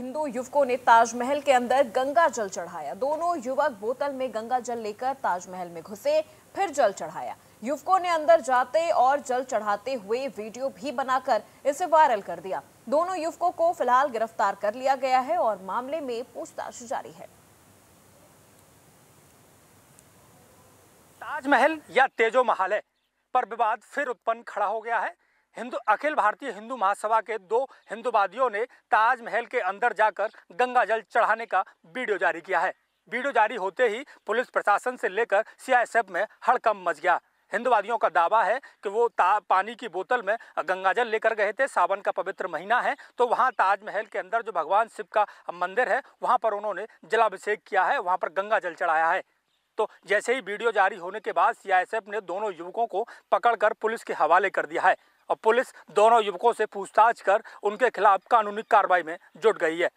हिंदू युवकों ने ताजमहल के अंदर गंगा जल चढ़ाया दोनों युवक बोतल में गंगा जल लेकर ताजमहल में घुसे फिर जल चढ़ाया युवकों ने अंदर जाते और जल चढ़ाते हुए वीडियो भी बनाकर इसे वायरल कर दिया दोनों युवकों को फिलहाल गिरफ्तार कर लिया गया है और मामले में पूछताछ जारी है ताजमहल या तेजो महाल पर विवाद फिर उत्पन्न खड़ा हो गया है हिंदू अखिल भारतीय हिंदू महासभा के दो हिंदूवादियों ने ताजमहल के अंदर जाकर गंगा जल चढ़ाने का वीडियो जारी किया है वीडियो जारी होते ही पुलिस प्रशासन से लेकर सीआईएसएफ में हड़कम मच गया हिंदूवादियों का दावा है कि वो ता, पानी की बोतल में गंगाजल लेकर गए थे सावन का पवित्र महीना है तो वहाँ ताजमहल के अंदर जो भगवान शिव का मंदिर है वहाँ पर उन्होंने जलाभिषेक किया है वहाँ पर गंगा जल चढ़ाया है तो जैसे ही वीडियो जारी होने के बाद सीआईएसएफ ने दोनों युवकों को पकड़कर पुलिस के हवाले कर दिया है और पुलिस दोनों युवकों से पूछताछ कर उनके खिलाफ कानूनी कार्रवाई में जुट गई है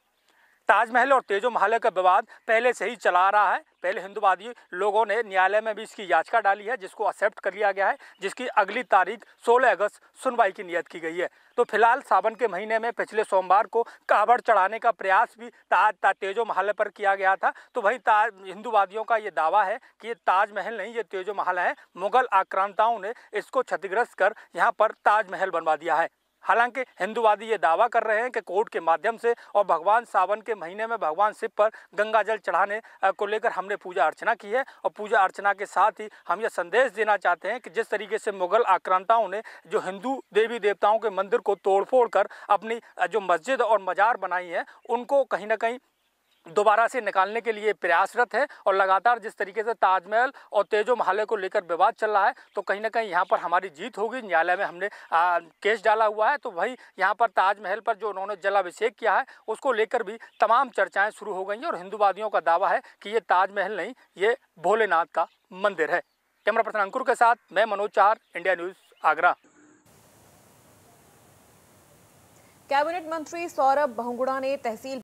ताजमहल और तेजो महल का विवाद पहले से ही चला रहा है पहले हिंदुवादी लोगों ने न्यायालय में भी इसकी याचिका डाली है जिसको एक्सेप्ट कर लिया गया है जिसकी अगली तारीख 16 अगस्त सुनवाई की नियत की गई है तो फिलहाल सावन के महीने में पिछले सोमवार को कावड़ चढ़ाने का प्रयास भी ताज ता, तेजो महल पर किया गया था तो वही ताज हिंदुवादियों का ये दावा है कि ये ताजमहल नहीं ये तेजो महल है मुगल आक्रांताओं ने इसको क्षतिग्रस्त कर यहाँ पर ताजमहल बनवा दिया है हालांकि हिंदुवादी ये दावा कर रहे हैं कि कोर्ट के माध्यम से और भगवान सावन के महीने में भगवान शिव पर गंगा जल चढ़ाने को लेकर हमने पूजा अर्चना की है और पूजा अर्चना के साथ ही हम यह संदेश देना चाहते हैं कि जिस तरीके से मुगल आक्रांताओं ने जो हिंदू देवी देवताओं के मंदिर को तोड़फोड़ कर अपनी जो मस्जिद और मज़ार बनाई है उनको कहीं ना कहीं दोबारा से निकालने के लिए प्रयासरत है और लगातार जिस तरीके से ताजमहल और तेजो महाले को लेकर विवाद चल रहा है तो कहीं ना कहीं यहाँ पर हमारी जीत होगी न्यायालय में हमने आ, केस डाला हुआ है तो वही यहाँ पर ताजमहल पर जो उन्होंने जलाभिषेक किया है उसको लेकर भी तमाम चर्चाएं शुरू हो गई हैं और हिंदूवादियों का दावा है कि ये ताजमहल नहीं ये भोलेनाथ का मंदिर है कैमरा पर्सन अंकुर के साथ मैं मनोज चार इंडिया न्यूज़ आगरा कैबिनेट मंत्री सौरभ बहुगुणा ने तहसील